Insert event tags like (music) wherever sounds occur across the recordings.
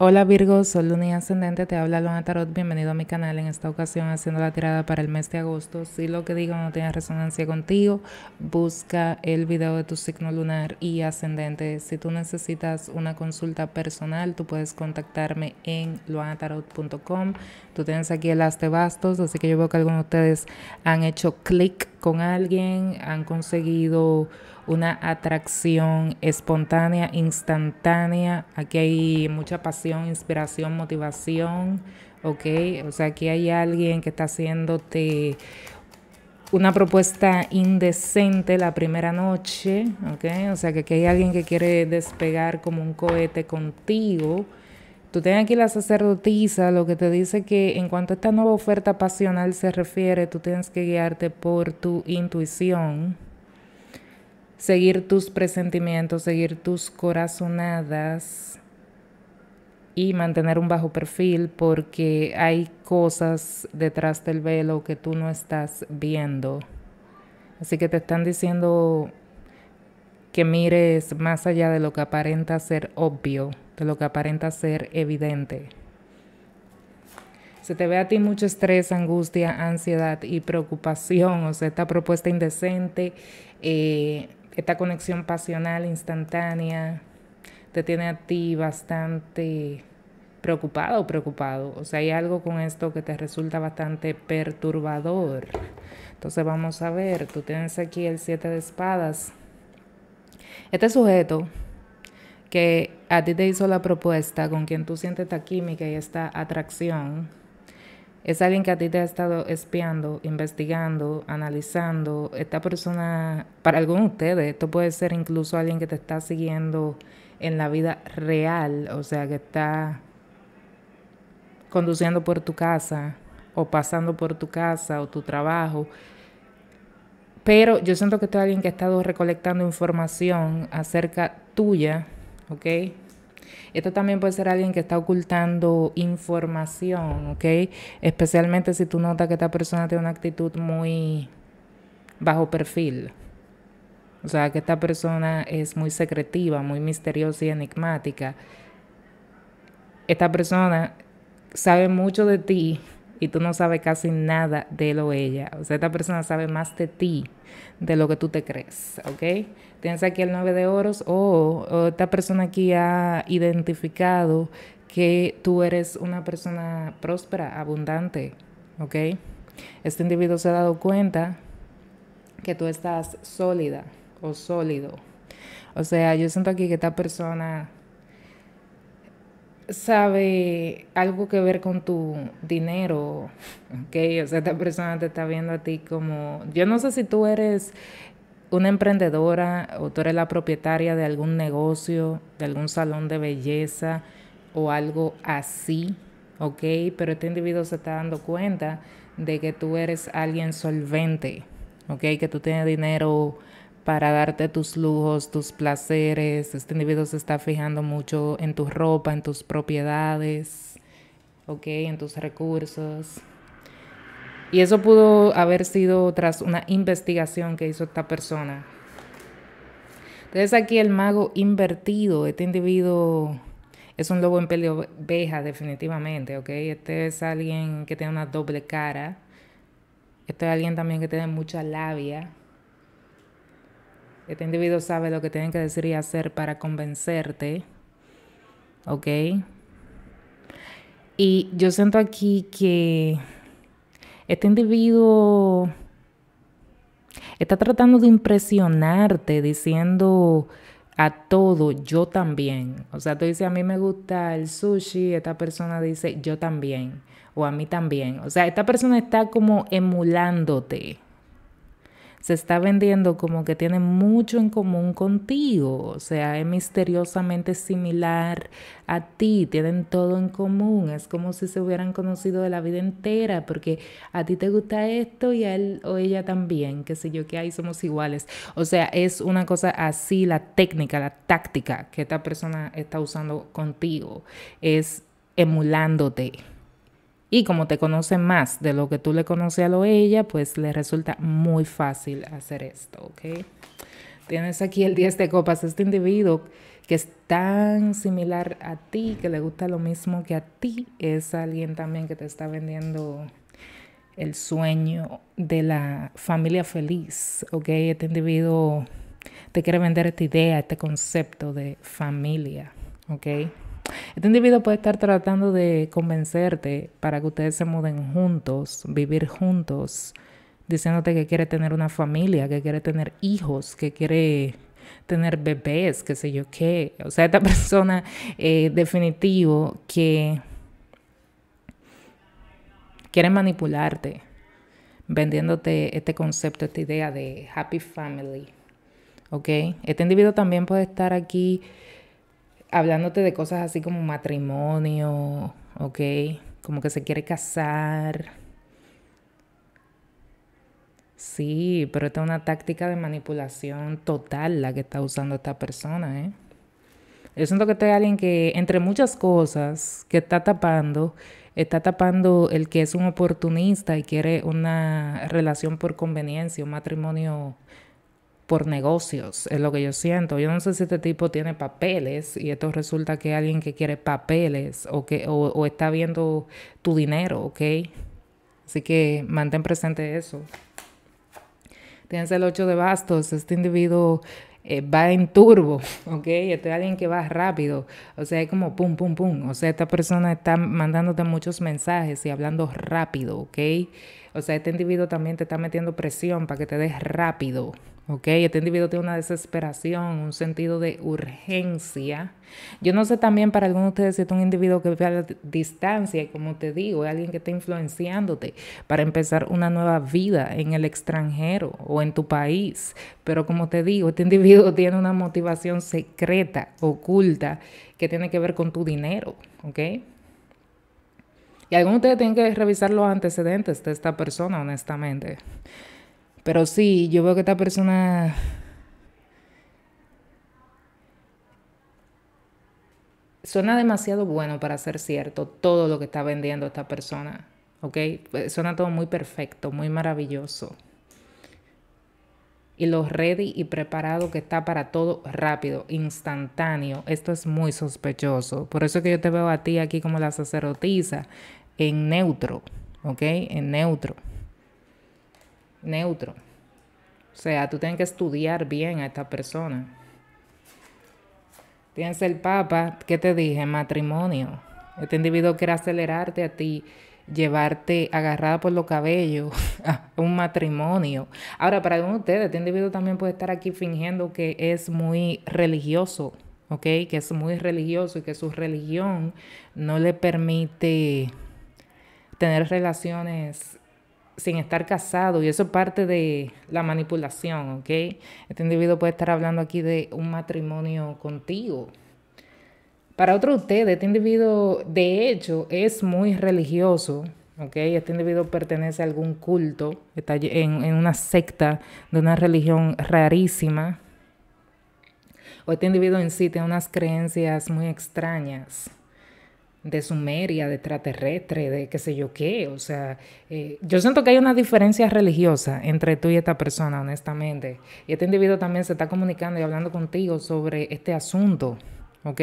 Hola Virgo, soy Luna y Ascendente, te habla Luana Tarot, bienvenido a mi canal, en esta ocasión haciendo la tirada para el mes de agosto, si lo que digo no tiene resonancia contigo, busca el video de tu signo lunar y ascendente, si tú necesitas una consulta personal, tú puedes contactarme en luanatarot.com, tú tienes aquí el as bastos, así que yo veo que algunos de ustedes han hecho clic con alguien, han conseguido una atracción espontánea, instantánea. Aquí hay mucha pasión, inspiración, motivación, ¿ok? O sea, aquí hay alguien que está haciéndote una propuesta indecente la primera noche, okay O sea, que aquí hay alguien que quiere despegar como un cohete contigo. Tú tienes aquí la sacerdotisa, lo que te dice que en cuanto a esta nueva oferta pasional se refiere, tú tienes que guiarte por tu intuición, seguir tus presentimientos, seguir tus corazonadas y mantener un bajo perfil porque hay cosas detrás del velo que tú no estás viendo. Así que te están diciendo que mires más allá de lo que aparenta ser obvio de lo que aparenta ser evidente. Se te ve a ti mucho estrés, angustia, ansiedad y preocupación, o sea, esta propuesta indecente, eh, esta conexión pasional instantánea, te tiene a ti bastante preocupado o preocupado. O sea, hay algo con esto que te resulta bastante perturbador. Entonces vamos a ver, tú tienes aquí el siete de espadas. Este sujeto que a ti te hizo la propuesta, con quien tú sientes esta química y esta atracción, es alguien que a ti te ha estado espiando, investigando, analizando. Esta persona, para algunos de ustedes, esto puede ser incluso alguien que te está siguiendo en la vida real, o sea, que está conduciendo por tu casa o pasando por tu casa o tu trabajo. Pero yo siento que esto es alguien que ha estado recolectando información acerca tuya ¿ok? Esto también puede ser alguien que está ocultando información, ¿ok? Especialmente si tú notas que esta persona tiene una actitud muy bajo perfil. O sea, que esta persona es muy secretiva, muy misteriosa y enigmática. Esta persona sabe mucho de ti, y tú no sabes casi nada de lo ella. O sea, esta persona sabe más de ti de lo que tú te crees, ¿ok? Tienes aquí el 9 de oros o, esta persona aquí ha identificado que tú eres una persona próspera, abundante, ¿ok? Este individuo se ha dado cuenta que tú estás sólida o sólido. O sea, yo siento aquí que esta persona sabe algo que ver con tu dinero, ¿ok? O sea, esta persona te está viendo a ti como, yo no sé si tú eres una emprendedora o tú eres la propietaria de algún negocio, de algún salón de belleza o algo así, ¿ok? Pero este individuo se está dando cuenta de que tú eres alguien solvente, ¿ok? Que tú tienes dinero para darte tus lujos, tus placeres. Este individuo se está fijando mucho en tu ropa, en tus propiedades, ¿ok? En tus recursos. Y eso pudo haber sido tras una investigación que hizo esta persona. Entonces aquí el mago invertido, este individuo es un lobo en peli oveja definitivamente, ¿ok? Este es alguien que tiene una doble cara. Este es alguien también que tiene mucha labia, este individuo sabe lo que tienen que decir y hacer para convencerte. ¿Ok? Y yo siento aquí que este individuo está tratando de impresionarte diciendo a todo, yo también. O sea, tú dices, a mí me gusta el sushi, esta persona dice, yo también, o a mí también. O sea, esta persona está como emulándote se está vendiendo como que tiene mucho en común contigo, o sea, es misteriosamente similar a ti, tienen todo en común, es como si se hubieran conocido de la vida entera, porque a ti te gusta esto y a él o ella también, qué sé yo, que ahí somos iguales. O sea, es una cosa así, la técnica, la táctica que esta persona está usando contigo, es emulándote. Y como te conoce más de lo que tú le conoces a lo ella, pues le resulta muy fácil hacer esto, ¿ok? Tienes aquí el 10 de copas, este individuo que es tan similar a ti, que le gusta lo mismo que a ti, es alguien también que te está vendiendo el sueño de la familia feliz, ¿ok? Este individuo te quiere vender esta idea, este concepto de familia, ¿ok? Este individuo puede estar tratando de convencerte para que ustedes se muden juntos, vivir juntos, diciéndote que quiere tener una familia, que quiere tener hijos, que quiere tener bebés, qué sé yo qué. O sea, esta (laughs) persona eh, definitivo que quiere manipularte, vendiéndote este concepto, esta idea de happy family. ¿Ok? Este individuo también puede estar aquí hablándote de cosas así como matrimonio, ¿ok? Como que se quiere casar. Sí, pero esta es una táctica de manipulación total la que está usando esta persona, ¿eh? Yo siento que este es alguien que, entre muchas cosas que está tapando, está tapando el que es un oportunista y quiere una relación por conveniencia, un matrimonio por negocios, es lo que yo siento. Yo no sé si este tipo tiene papeles y esto resulta que alguien que quiere papeles o, que, o, está viendo tu dinero, ¿ok? Así que mantén presente eso. Tienes el 8 de bastos, este individuo eh, va en turbo, (laughs) ¿ok? Este es alguien que va rápido, o sea, es como pum, pum, pum, o sea, esta persona está mandándote muchos mensajes y hablando rápido, ¿ok? O sea, este individuo también te está metiendo presión para que te des rápido. ¿ok? Este individuo tiene una desesperación, un sentido de urgencia. Yo no sé también para algunos de ustedes si es un individuo que ve a la distancia y como te digo, es alguien que está influenciándote para empezar una nueva vida en el extranjero o en tu país. Pero como te digo, este individuo (laughs) tiene una motivación secreta, oculta, que tiene que ver con tu dinero, ¿ok? Y algunos de ustedes tienen que revisar los antecedentes de esta persona, honestamente. Pero sí, yo veo que esta persona... Suena demasiado bueno para ser cierto todo lo que está vendiendo esta persona. ¿Ok? Suena todo muy perfecto, muy maravilloso. Y lo ready y preparado que está para todo rápido, instantáneo. Esto es muy sospechoso. Por eso que yo te veo a ti aquí como la sacerdotisa, en neutro, ¿ok? En neutro. Neutro. O sea, tú tienes que estudiar bien a esta persona. Tienes el Papa, ¿qué te dije? Matrimonio. Este individuo quiere acelerarte a ti, llevarte agarrada por los cabellos (laughs) un matrimonio. Ahora, para algunos de ustedes, este individuo también puede estar aquí fingiendo que es muy religioso, ¿ok? Que es muy religioso y que su religión no le permite tener relaciones sin estar casado y eso es parte de la manipulación, ¿ok? Este individuo puede estar hablando aquí de un matrimonio contigo. Para otro usted, este individuo de hecho es muy religioso, ¿ok? Este individuo pertenece a algún culto, está en, en una secta de una religión rarísima, o este individuo en sí tiene unas creencias muy extrañas de Sumeria, de extraterrestre, de qué sé yo qué. O sea, eh, yo siento que hay una diferencia religiosa entre tú y esta persona, honestamente. Y este individuo también se está comunicando y hablando contigo sobre este asunto, ¿ok?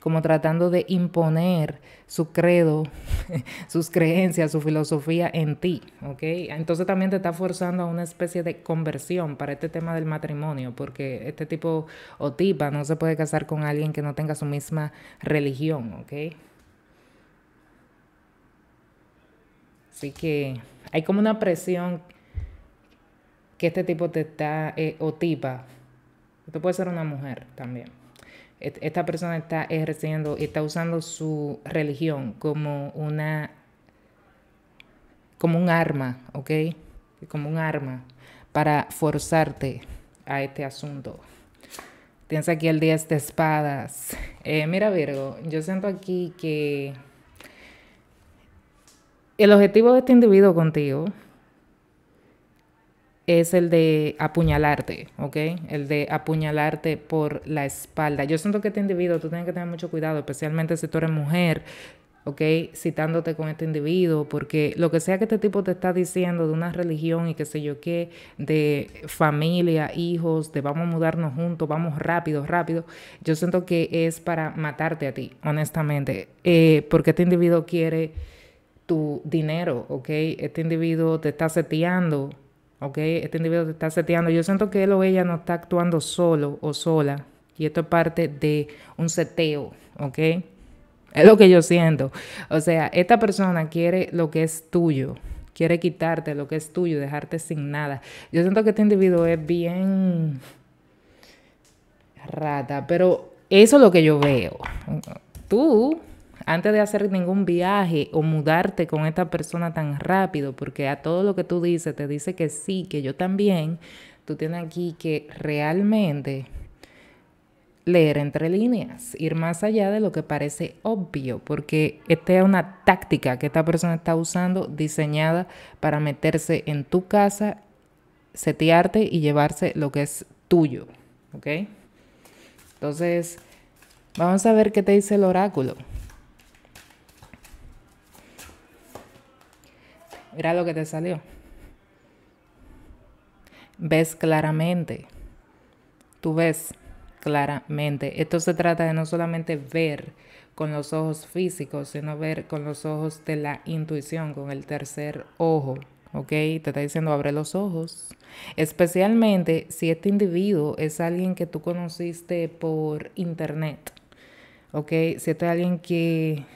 Como tratando de imponer su credo, (laughs) sus creencias, su filosofía en ti, ¿ok? Entonces también te está forzando a una especie de conversión para este tema del matrimonio, porque este tipo o tipa no se puede casar con alguien que no tenga su misma religión, ¿ok? Así que hay como una presión que este tipo te está, eh, o tipa, esto puede ser una mujer también. Esta persona está ejerciendo, y está usando su religión como una, como un arma, ¿ok? Como un arma para forzarte a este asunto. Tienes aquí el 10 de espadas. Eh, mira Virgo, yo siento aquí que el objetivo de este individuo contigo es el de apuñalarte, ¿ok? El de apuñalarte por la espalda. Yo siento que este individuo, tú tienes que tener mucho cuidado, especialmente si tú eres mujer, ¿ok? Citándote con este individuo, porque lo que sea que este tipo te está diciendo de una religión y qué sé yo qué, de familia, hijos, de vamos a mudarnos juntos, vamos rápido, rápido, yo siento que es para matarte a ti, honestamente, eh, porque este individuo quiere tu dinero, ¿ok? Este individuo te está seteando, ¿ok? Este individuo te está seteando. Yo siento que él o ella no está actuando solo o sola. Y esto es parte de un seteo, ¿ok? Es lo que yo siento. O sea, esta persona quiere lo que es tuyo. Quiere quitarte lo que es tuyo, dejarte sin nada. Yo siento que este individuo es bien rata, pero eso es lo que yo veo. Tú antes de hacer ningún viaje o mudarte con esta persona tan rápido, porque a todo lo que tú dices te dice que sí, que yo también, tú tienes aquí que realmente leer entre líneas, ir más allá de lo que parece obvio, porque esta es una táctica que esta persona está usando diseñada para meterse en tu casa, setearte y llevarse lo que es tuyo, ¿ok? Entonces, vamos a ver qué te dice el oráculo. Mira lo que te salió. Ves claramente. Tú ves claramente. Esto se trata de no solamente ver con los ojos físicos, sino ver con los ojos de la intuición, con el tercer ojo. ¿Ok? Te está diciendo abre los ojos. Especialmente si este individuo es alguien que tú conociste por internet. ¿Ok? Si este es alguien que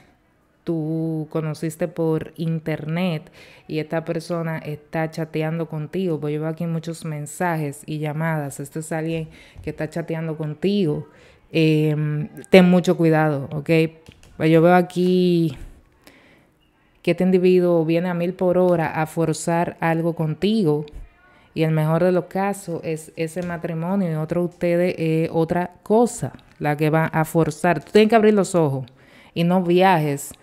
tú conociste por internet y esta persona está chateando contigo, pues yo veo aquí muchos mensajes y llamadas, este es alguien que está chateando contigo, em, ten mucho cuidado, ¿ok? Pues yo veo aquí que este individuo viene a mil por hora a forzar algo contigo. Y el mejor de los casos es ese matrimonio y otro ustedes es eh, otra cosa, la que va a forzar. Tú tienes que abrir los ojos y no viajes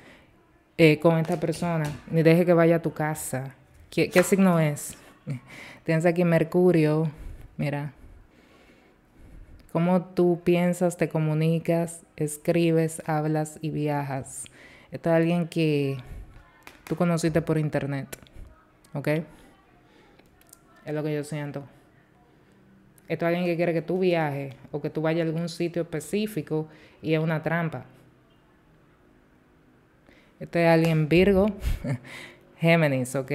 eh, con esta persona, ni deje que vaya a tu casa. ¿Qué, signo es? (laughs) Tienes aquí Mercurio, mira. Cómo tú piensas, te comunicas, escribes, hablas y viajas. Esto es alguien que tú conociste por internet, ¿ok? Es lo que yo siento. Esto es alguien que quiere que tú viajes o que tú vayas a algún sitio específico y es una trampa. Este es alguien Virgo. (laughs) Géminis, ¿ok?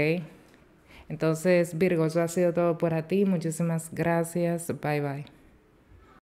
Entonces, Virgo, eso ha sido todo por ti. Muchísimas gracias. Bye bye.